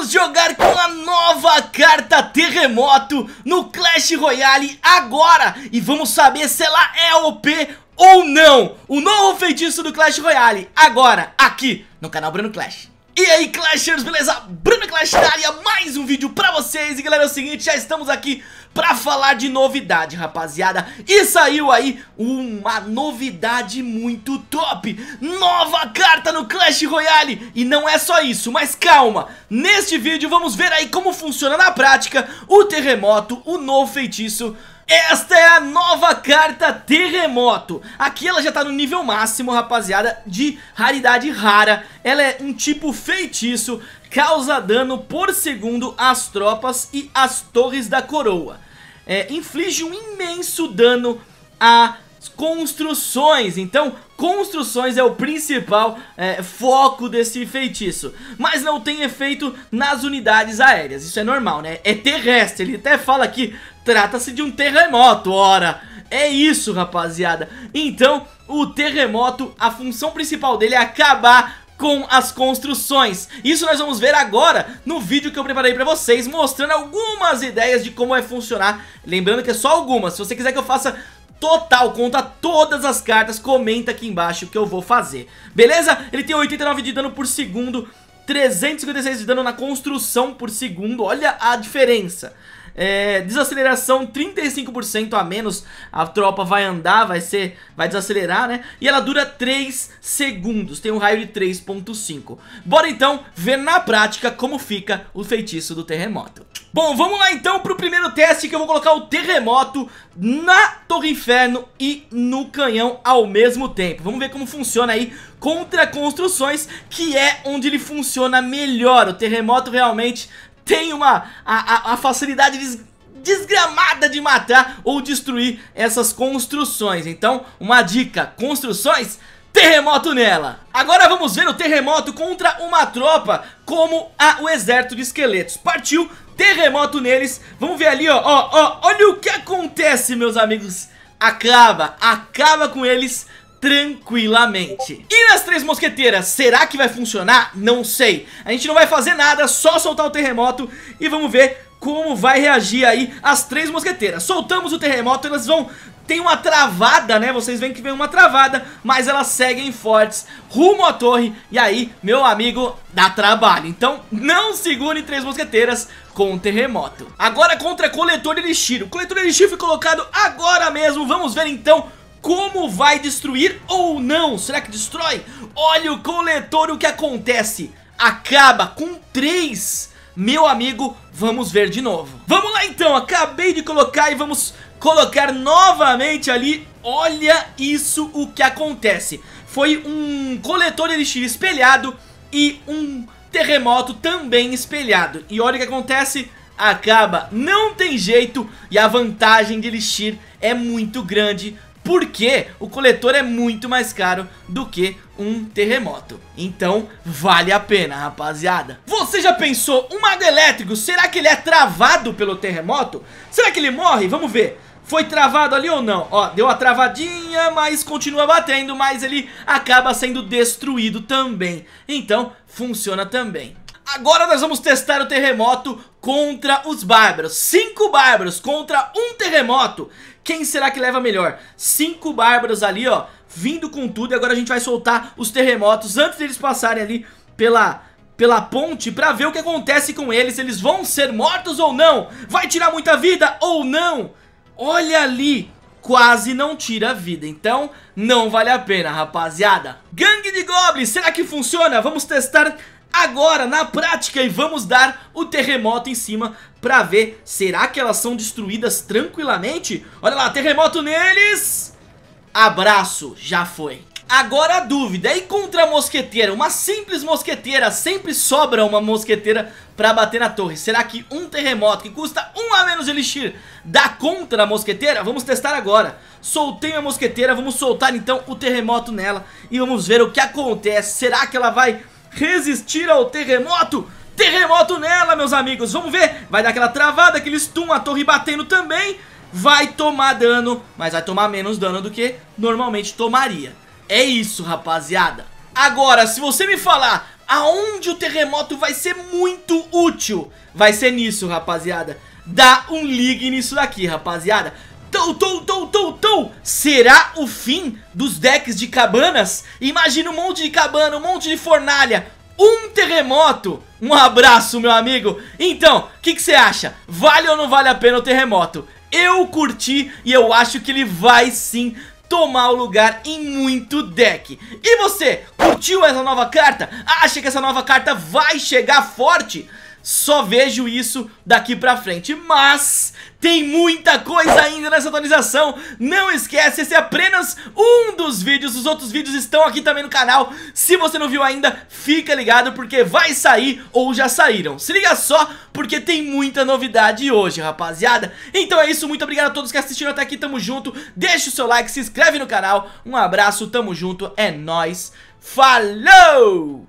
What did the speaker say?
vamos jogar com a nova carta Terremoto no Clash Royale agora E vamos saber se ela é OP ou não O novo feitiço do Clash Royale, agora, aqui no canal Bruno Clash e aí Clashers, beleza? Bruno Clash da área, mais um vídeo pra vocês E galera, é o seguinte, já estamos aqui pra falar de novidade, rapaziada. E saiu aí uma novidade muito top. Nova carta no Clash Royale. E não é só isso, mas calma. Neste vídeo vamos ver aí como funciona na prática o terremoto, o novo feitiço... Esta é a nova carta Terremoto Aqui ela já tá no nível máximo, rapaziada De raridade rara Ela é um tipo feitiço causa dano por segundo às tropas e às torres da coroa. É, inflige um imenso dano às construções. Então, construções é o principal é, foco desse feitiço. Mas não tem efeito nas unidades aéreas. Isso é normal, né? É terrestre. Ele até fala que trata-se de um terremoto, ora. É isso, rapaziada. Então, o terremoto, a função principal dele é acabar com as construções. Isso nós vamos ver agora no vídeo que eu preparei pra vocês, mostrando algumas ideias de como vai funcionar. Lembrando que é só algumas, se você quiser que eu faça total, conta todas as cartas, comenta aqui embaixo que eu vou fazer. Beleza? Ele tem 89 de dano por segundo, 356 de dano na construção por segundo, olha a diferença. É, desaceleração 35% a menos. A tropa vai andar, vai ser, vai desacelerar, né? E ela dura 3 segundos, tem um raio de 3.5. Bora então ver na prática como fica o feitiço do terremoto. Bom, vamos lá então pro primeiro teste que eu vou colocar o terremoto na Torre Inferno e no canhão ao mesmo tempo. Vamos ver como funciona aí contra construções, que é onde ele funciona melhor. O terremoto realmente tem uma a, a, a facilidade de desgramada de matar ou destruir essas construções. Então, uma dica, construções, terremoto nela. Agora vamos ver o terremoto contra uma tropa como a, o exército de esqueletos. Partiu, terremoto neles. Vamos ver ali, ó, ó, ó, olha o que acontece, meus amigos. Acaba, acaba com eles tranquilamente. E as Três Mosqueteiras, será que vai funcionar? Não sei. A gente não vai fazer nada, só soltar o terremoto e vamos ver como vai reagir aí as Três Mosqueteiras. Soltamos o terremoto, elas vão tem uma travada, né? Vocês veem que vem uma travada, mas elas seguem fortes rumo à torre. E aí, meu amigo, dá trabalho. Então, não segure Três Mosqueteiras com o terremoto. Agora contra Coletor de Elixir. O Coletor de Elixir foi colocado agora mesmo. Vamos ver então como vai destruir ou não? Será que destrói? Olha o coletor, o que acontece? Acaba com três. Meu amigo, vamos ver de novo. Vamos lá então, acabei de colocar e vamos colocar novamente ali. Olha isso o que acontece. Foi um coletor elixir espelhado e um terremoto também espelhado. E olha o que acontece acaba, não tem jeito e a vantagem de Elixir é muito grande porque o coletor é muito mais caro do que um terremoto. Então, vale a pena, rapaziada. Você já pensou, um mago elétrico, será que ele é travado pelo terremoto? Será que ele morre? Vamos ver. Foi travado ali ou não? Ó, deu a travadinha, mas continua batendo, mas ele acaba sendo destruído também. Então, funciona também. Agora nós vamos testar o terremoto contra os bárbaros. Cinco bárbaros contra um terremoto. Quem será que leva melhor? Cinco bárbaros ali, ó, vindo com tudo. E agora a gente vai soltar os terremotos antes deles passarem ali pela pela ponte pra ver o que acontece com eles. Eles vão ser mortos ou não? Vai tirar muita vida ou não? Olha ali, quase não tira vida. Então, não vale a pena, rapaziada. Gangue de Goblins, será que funciona? Vamos testar agora na prática e vamos dar o terremoto em cima pra ver, será que elas são destruídas tranquilamente? Olha lá, terremoto neles, abraço, já foi. Agora a dúvida, e contra a mosqueteira? Uma simples mosqueteira, sempre sobra uma mosqueteira pra bater na torre Será que um terremoto que custa um a menos de elixir dá conta a mosqueteira? Vamos testar agora Soltei a mosqueteira, vamos soltar então o terremoto nela E vamos ver o que acontece, será que ela vai resistir ao terremoto Terremoto nela, meus amigos, vamos ver Vai dar aquela travada, aquele stun, a torre batendo também Vai tomar dano, mas vai tomar menos dano do que normalmente tomaria É isso, rapaziada Agora, se você me falar aonde o terremoto vai ser muito útil Vai ser nisso, rapaziada Dá um ligue nisso daqui, rapaziada então, então, então, então, então, será o fim dos decks de cabanas? Imagina um monte de cabana, um monte de fornalha, um terremoto. Um abraço, meu amigo. Então, o que você acha? Vale ou não vale a pena o terremoto? Eu curti e eu acho que ele vai sim tomar o lugar em muito deck. E você, curtiu essa nova carta? Acha que essa nova carta vai chegar forte? Só vejo isso daqui pra frente, mas tem muita coisa ainda nessa atualização Não esquece, esse é apenas um dos vídeos, os outros vídeos estão aqui também no canal Se você não viu ainda, fica ligado porque vai sair ou já saíram Se liga só, porque tem muita novidade hoje, rapaziada Então é isso, muito obrigado a todos que assistiram até aqui, tamo junto Deixa o seu like, se inscreve no canal, um abraço, tamo junto, é nóis Falou!